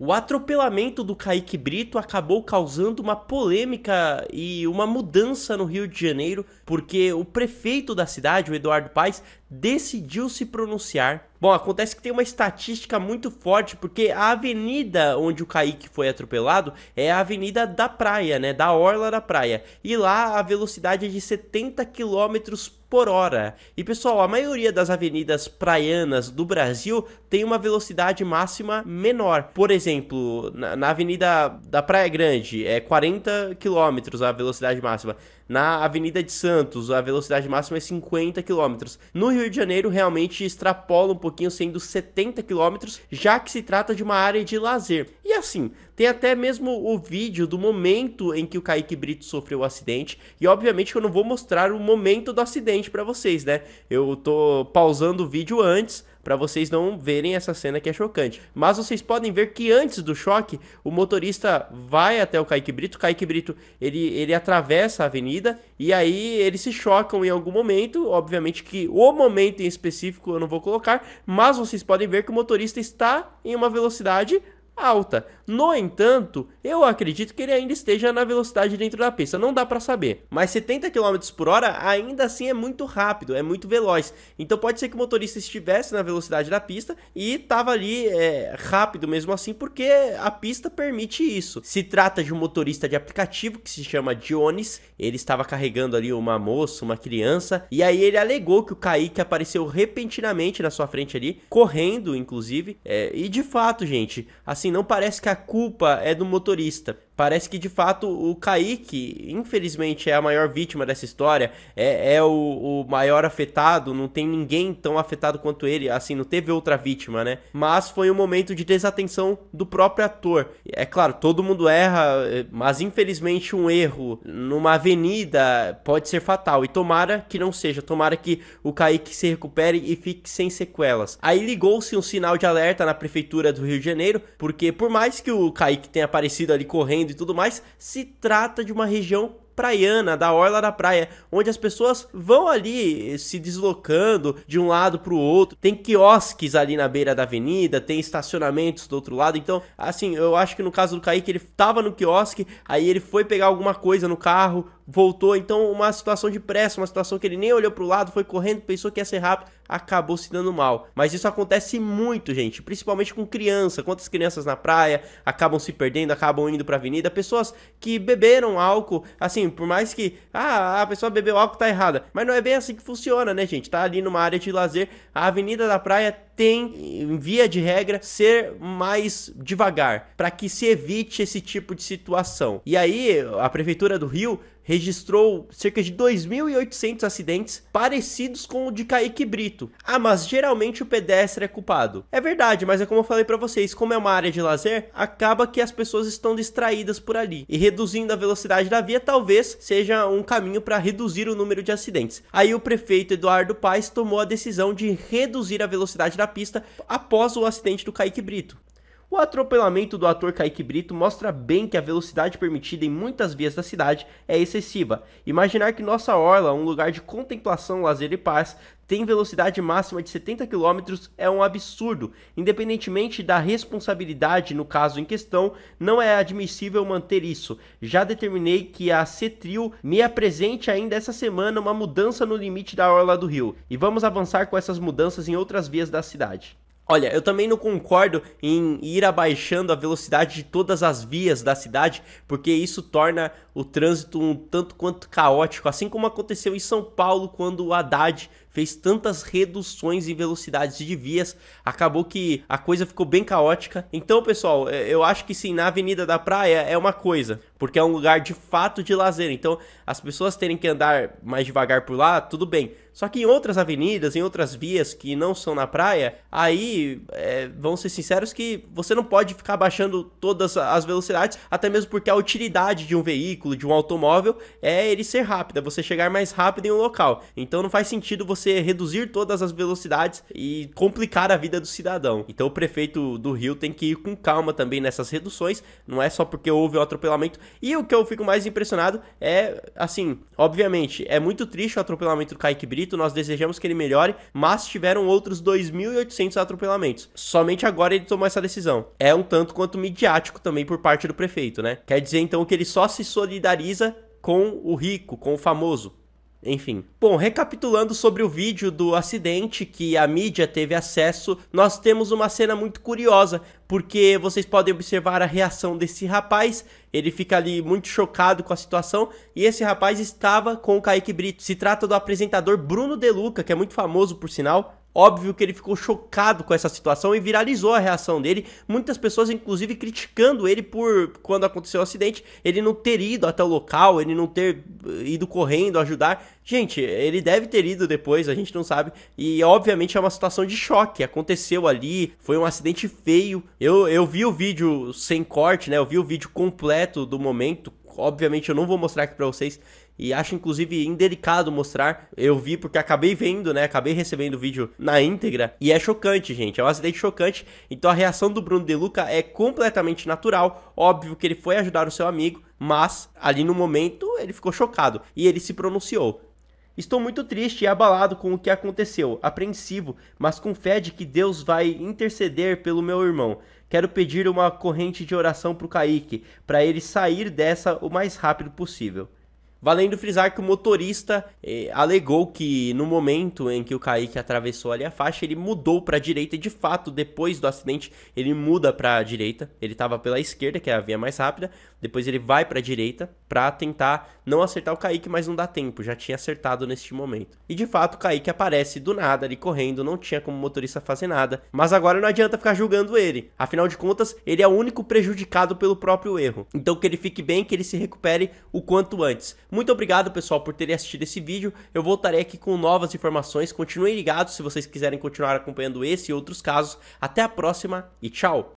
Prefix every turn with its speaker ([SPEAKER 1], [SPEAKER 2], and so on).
[SPEAKER 1] O atropelamento do Kaique Brito acabou causando uma polêmica e uma mudança no Rio de Janeiro, porque o prefeito da cidade, o Eduardo Paes, decidiu se pronunciar Bom, acontece que tem uma estatística muito forte, porque a avenida onde o Kaique foi atropelado é a avenida da praia, né? Da orla da praia. E lá a velocidade é de 70 km por hora. E pessoal, a maioria das avenidas praianas do Brasil tem uma velocidade máxima menor. Por exemplo, na, na avenida da Praia Grande é 40 km a velocidade máxima. Na Avenida de Santos, a velocidade máxima é 50 km. No Rio de Janeiro, realmente extrapola um pouquinho, sendo 70 km, já que se trata de uma área de lazer. E assim, tem até mesmo o vídeo do momento em que o Kaique Brito sofreu o acidente. E obviamente que eu não vou mostrar o momento do acidente para vocês, né? Eu tô pausando o vídeo antes para vocês não verem essa cena que é chocante. Mas vocês podem ver que antes do choque, o motorista vai até o Kaique Brito, o Kaique Brito, ele, ele atravessa a avenida e aí eles se chocam em algum momento, obviamente que o momento em específico eu não vou colocar, mas vocês podem ver que o motorista está em uma velocidade alta. No entanto, eu acredito que ele ainda esteja na velocidade dentro da pista, não dá para saber. Mas 70 km por hora ainda assim é muito rápido, é muito veloz. Então pode ser que o motorista estivesse na velocidade da pista e estava ali é, rápido mesmo assim, porque a pista permite isso. Se trata de um motorista de aplicativo que se chama Dionis, ele estava carregando ali uma moça, uma criança, e aí ele alegou que o Kaique apareceu repentinamente na sua frente ali, correndo inclusive, é, e de fato, gente, assim, não parece que a a culpa é do motorista. Parece que de fato o Kaique, infelizmente, é a maior vítima dessa história, é, é o, o, maior afetado, não tem ninguém tão afetado quanto ele, assim, não teve outra vítima, né? Mas foi um momento de desatenção do próprio ator. É claro, todo mundo erra, mas infelizmente um erro numa avenida pode ser fatal, e tomara que não seja, tomara que o Kaique se recupere e fique sem sequelas. Aí ligou-se um sinal de alerta na prefeitura do Rio de Janeiro, porque por mais que o Kaique tenha aparecido ali correndo, e tudo mais, se trata de uma região praiana, da orla da praia, onde as pessoas vão ali eh, se deslocando de um lado para o outro. Tem quiosques ali na beira da avenida, tem estacionamentos do outro lado. Então, assim, eu acho que no caso do Kaique, ele estava no quiosque, aí ele foi pegar alguma coisa no carro, voltou então uma situação de pressa, uma situação que ele nem olhou para o lado, foi correndo, pensou que ia ser rápido, acabou se dando mal. Mas isso acontece muito, gente, principalmente com criança. Quantas crianças na praia acabam se perdendo, acabam indo para avenida, pessoas que beberam álcool, assim, por mais que ah, a pessoa bebeu álcool tá errada, mas não é bem assim que funciona, né, gente? Tá ali numa área de lazer, a avenida da praia tem, em via de regra, ser mais devagar, para que se evite esse tipo de situação. E aí, a Prefeitura do Rio registrou cerca de 2.800 acidentes parecidos com o de Kaique Brito. Ah, mas geralmente o pedestre é culpado. É verdade, mas é como eu falei para vocês, como é uma área de lazer, acaba que as pessoas estão distraídas por ali. E reduzindo a velocidade da via talvez seja um caminho para reduzir o número de acidentes. Aí o prefeito Eduardo Paes tomou a decisão de reduzir a velocidade da pista após o acidente do Kaique Brito. O atropelamento do ator Kaique Brito mostra bem que a velocidade permitida em muitas vias da cidade é excessiva. Imaginar que nossa orla, um lugar de contemplação, lazer e paz, tem velocidade máxima de 70 km é um absurdo. Independentemente da responsabilidade no caso em questão, não é admissível manter isso. Já determinei que a Cetril me apresente ainda essa semana uma mudança no limite da orla do Rio. E vamos avançar com essas mudanças em outras vias da cidade. Olha, eu também não concordo em ir abaixando a velocidade de todas as vias da cidade, porque isso torna o trânsito um tanto quanto caótico, assim como aconteceu em São Paulo quando o Haddad fez tantas reduções em velocidades de vias, acabou que a coisa ficou bem caótica. Então, pessoal, é, eu acho que sim, na Avenida da Praia é uma coisa, porque é um lugar de fato de lazer. Então, as pessoas terem que andar mais devagar por lá, tudo bem. Só que em outras avenidas, em outras vias que não são na praia, aí, é, vamos ser sinceros que você não pode ficar baixando todas as velocidades, até mesmo porque a utilidade de um veículo, de um automóvel, é ele ser rápido, é você chegar mais rápido em um local. Então não faz sentido você você reduzir todas as velocidades e complicar a vida do cidadão. Então o prefeito do Rio tem que ir com calma também nessas reduções, não é só porque houve o atropelamento. E o que eu fico mais impressionado é, assim, obviamente, é muito triste o atropelamento do Kaique Brito, nós desejamos que ele melhore, mas tiveram outros 2.800 atropelamentos. Somente agora ele tomou essa decisão. É um tanto quanto midiático também por parte do prefeito, né? Quer dizer então que ele só se solidariza com o rico, com o famoso. Enfim. Bom, recapitulando sobre o vídeo do acidente que a mídia teve acesso, nós temos uma cena muito curiosa, porque vocês podem observar a reação desse rapaz, ele fica ali muito chocado com a situação, e esse rapaz estava com o Kaique Brito. Se trata do apresentador Bruno Deluca, que é muito famoso por sinal, Óbvio que ele ficou chocado com essa situação e viralizou a reação dele. Muitas pessoas, inclusive, criticando ele por quando aconteceu o acidente, ele não ter ido até o local, ele não ter eh, ido correndo ajudar. Gente, ele deve ter ido depois, a gente não sabe. E obviamente é uma situação de choque. Aconteceu ali, foi um acidente feio. Eu, eu vi o vídeo sem corte, né? Eu vi o vídeo completo do momento. Obviamente eu não vou mostrar aqui para vocês e acho inclusive indelicado mostrar. Eu vi porque acabei vendo, né? Acabei recebendo o vídeo na íntegra e é chocante, gente. É um acidente chocante. Então a reação do Bruno De Luca é completamente natural. Óbvio que ele foi ajudar o seu amigo, mas ali no momento ele ficou chocado e ele se pronunciou. Estou muito triste e abalado com o que aconteceu, apreensivo, mas com fé de que Deus vai interceder pelo meu irmão. Quero pedir uma corrente de oração para o Kaique, para ele sair dessa o mais rápido possível. Valendo frisar que o motorista eh, alegou que no momento em que o Kaique atravessou ali a faixa, ele mudou para a direita e de fato, depois do acidente, ele muda para a direita. Ele estava pela esquerda, que é a via mais rápida, depois ele vai para a direita para tentar não acertar o Kaique, mas não dá tempo, já tinha acertado neste momento. E de fato, o Kaique aparece do nada ali correndo, não tinha como o motorista fazer nada, mas agora não adianta ficar julgando ele. Afinal de contas, ele é o único prejudicado pelo próprio erro. Então que ele fique bem, que ele se recupere o quanto antes muito obrigado, pessoal, por terem assistido esse vídeo. Eu voltarei aqui com novas informações. Continuem ligados se vocês quiserem continuar acompanhando esse e outros casos. Até a próxima e tchau!